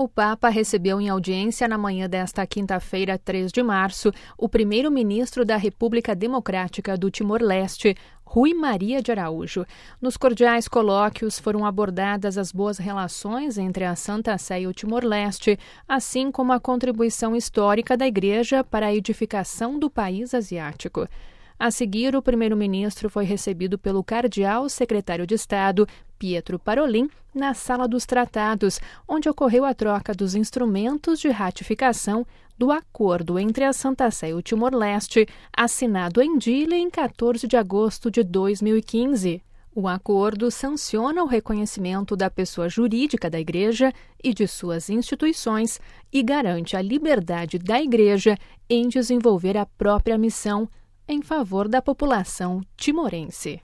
O Papa recebeu em audiência na manhã desta quinta-feira, 3 de março, o primeiro-ministro da República Democrática do Timor-Leste, Rui Maria de Araújo. Nos cordiais colóquios foram abordadas as boas relações entre a Santa Sé e o Timor-Leste, assim como a contribuição histórica da Igreja para a edificação do país asiático. A seguir, o primeiro-ministro foi recebido pelo cardeal secretário de Estado, Pietro Parolin na Sala dos Tratados, onde ocorreu a troca dos instrumentos de ratificação do acordo entre a Santa Sé e o Timor-Leste, assinado em Dili em 14 de agosto de 2015. O acordo sanciona o reconhecimento da pessoa jurídica da Igreja e de suas instituições e garante a liberdade da Igreja em desenvolver a própria missão em favor da população timorense.